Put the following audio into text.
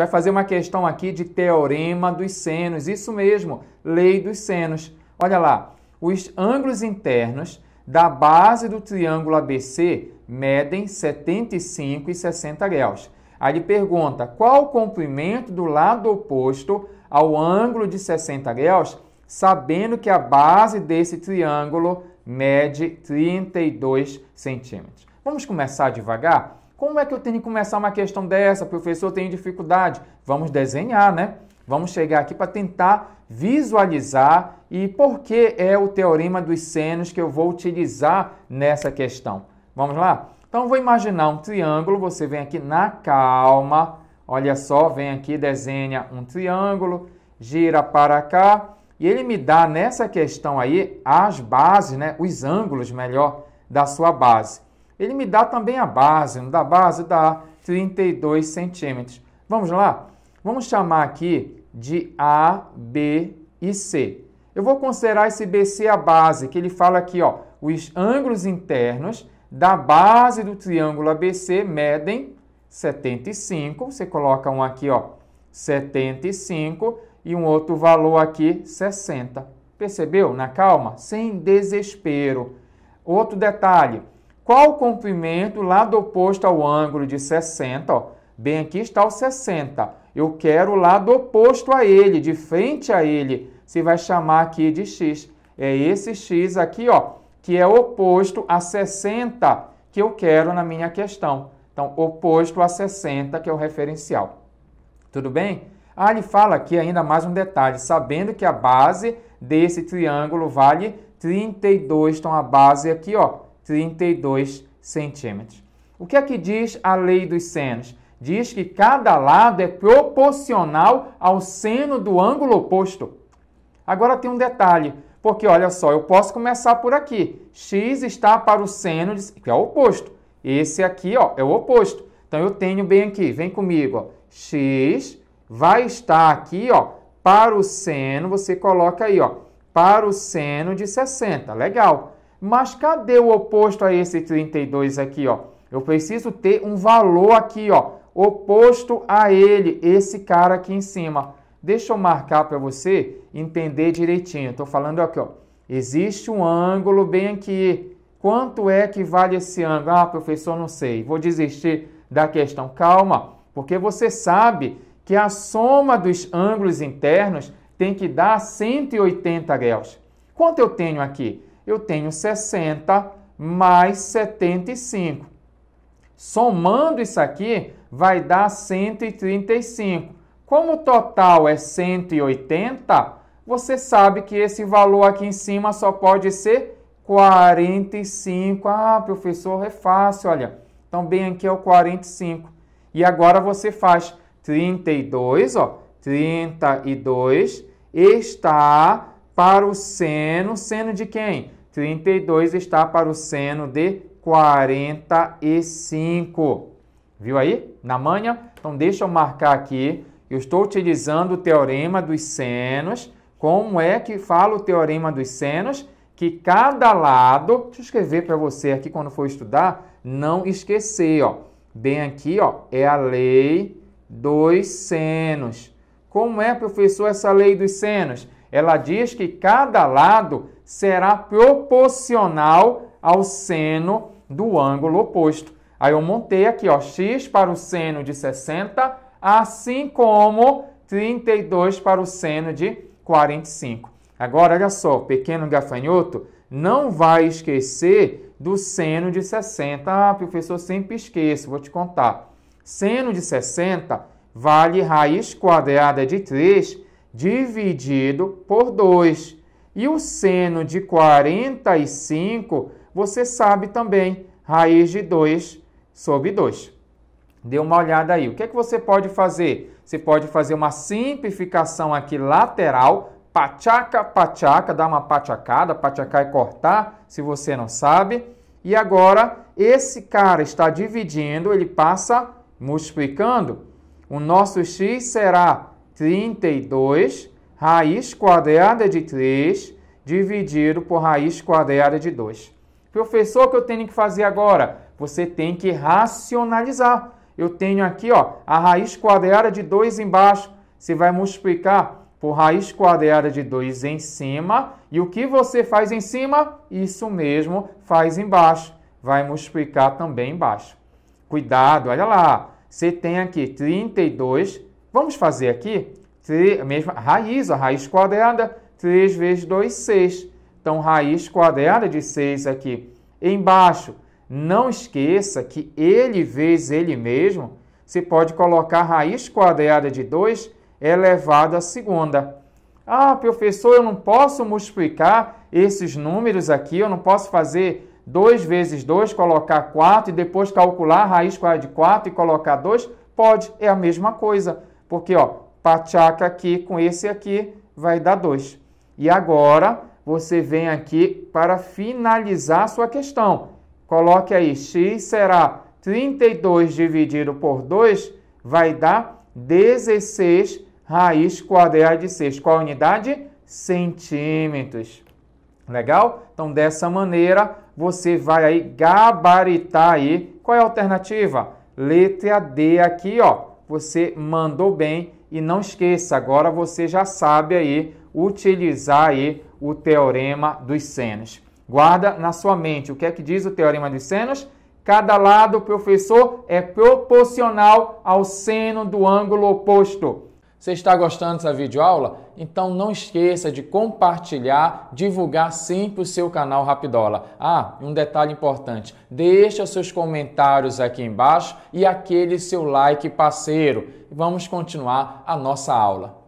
vai fazer uma questão aqui de teorema dos senos, isso mesmo, lei dos senos. Olha lá, os ângulos internos da base do triângulo ABC medem 75 e 60 graus. Aí ele pergunta qual o comprimento do lado oposto ao ângulo de 60 graus, sabendo que a base desse triângulo mede 32 centímetros. Vamos começar devagar? Como é que eu tenho que começar uma questão dessa, professor? Eu tenho dificuldade. Vamos desenhar, né? Vamos chegar aqui para tentar visualizar e por que é o teorema dos senos que eu vou utilizar nessa questão. Vamos lá? Então, vou imaginar um triângulo. Você vem aqui na calma. Olha só, vem aqui, desenha um triângulo, gira para cá. E ele me dá nessa questão aí as bases, né? Os ângulos, melhor, da sua base. Ele me dá também a base, não dá base? Dá 32 centímetros. Vamos lá? Vamos chamar aqui de A, B e C. Eu vou considerar esse BC a base, que ele fala aqui, ó, os ângulos internos da base do triângulo ABC medem 75. Você coloca um aqui, ó, 75 e um outro valor aqui, 60. Percebeu? Na calma, sem desespero. Outro detalhe, qual o comprimento lado oposto ao ângulo de 60? Ó, bem, aqui está o 60. Eu quero o lado oposto a ele, de frente a ele. Se vai chamar aqui de x. É esse x aqui, ó, que é oposto a 60 que eu quero na minha questão. Então, oposto a 60, que é o referencial. Tudo bem? Ah, ele fala aqui ainda mais um detalhe, sabendo que a base desse triângulo vale 32, então a base aqui, ó, 32 centímetros. O que é que diz a lei dos senos? Diz que cada lado é proporcional ao seno do ângulo oposto. Agora tem um detalhe, porque olha só, eu posso começar por aqui. X está para o seno, de, que é o oposto. Esse aqui ó, é o oposto. Então eu tenho bem aqui, vem comigo. Ó. X vai estar aqui ó, para o seno, você coloca aí, ó, para o seno de 60. Legal. Mas cadê o oposto a esse 32 aqui, ó? Eu preciso ter um valor aqui, ó, oposto a ele, esse cara aqui em cima. Deixa eu marcar para você entender direitinho. Estou falando aqui, ó. Existe um ângulo bem aqui. Quanto é que vale esse ângulo? Ah, professor, não sei. Vou desistir da questão. Calma, porque você sabe que a soma dos ângulos internos tem que dar 180 graus. Quanto eu tenho aqui? eu tenho 60 mais 75. Somando isso aqui, vai dar 135. Como o total é 180, você sabe que esse valor aqui em cima só pode ser 45. Ah, professor, é fácil, olha. Então, bem aqui é o 45. E agora você faz 32, ó. 32 está para o seno. Seno de quem? 32 está para o seno de 45. Viu aí? Na manha? Então deixa eu marcar aqui. Eu estou utilizando o teorema dos senos. Como é que fala o teorema dos senos? Que cada lado, deixa eu escrever para você aqui quando for estudar, não esquecer, ó. Bem aqui, ó, é a lei dos senos. Como é, professor, essa lei dos senos? Ela diz que cada lado será proporcional ao seno do ângulo oposto. Aí eu montei aqui, ó, x para o seno de 60, assim como 32 para o seno de 45. Agora, olha só, pequeno gafanhoto não vai esquecer do seno de 60. Ah, professor, sempre esqueço, vou te contar. Seno de 60 vale raiz quadrada de 3 dividido por 2. E o seno de 45, você sabe também, raiz de 2 sobre 2. Dê uma olhada aí. O que é que você pode fazer? Você pode fazer uma simplificação aqui lateral, pachaca, pachaca, dar uma pachacada, pachacar e cortar, se você não sabe. E agora, esse cara está dividindo, ele passa multiplicando. O nosso x será 32, raiz quadrada de 3, dividido por raiz quadrada de 2. Professor, o que eu tenho que fazer agora? Você tem que racionalizar. Eu tenho aqui ó, a raiz quadrada de 2 embaixo. Você vai multiplicar por raiz quadrada de 2 em cima. E o que você faz em cima? Isso mesmo, faz embaixo. Vai multiplicar também embaixo. Cuidado, olha lá. Você tem aqui 32 Vamos fazer aqui a mesma raiz, a raiz quadrada, 3 vezes 2, 6. Então, raiz quadrada de 6 aqui embaixo. Não esqueça que ele vezes ele mesmo, você pode colocar raiz quadrada de 2 é elevado à segunda. Ah, professor, eu não posso multiplicar esses números aqui, eu não posso fazer 2 vezes 2, colocar 4 e depois calcular a raiz quadrada de 4 e colocar 2? Pode, é a mesma coisa. Porque, ó, pachaca aqui com esse aqui vai dar 2. E agora você vem aqui para finalizar sua questão. Coloque aí x será 32 dividido por 2 vai dar 16 raiz quadrada de 6. Qual a unidade? Centímetros. Legal? Então, dessa maneira, você vai aí gabaritar aí. Qual é a alternativa? Letra D aqui, ó você mandou bem e não esqueça, agora você já sabe aí utilizar aí o teorema dos senos. Guarda na sua mente o que é que diz o teorema dos senos? Cada lado, professor, é proporcional ao seno do ângulo oposto. Você está gostando dessa videoaula? Então não esqueça de compartilhar, divulgar sempre o seu canal Rapidola. Ah, um detalhe importante, deixe seus comentários aqui embaixo e aquele seu like parceiro. Vamos continuar a nossa aula.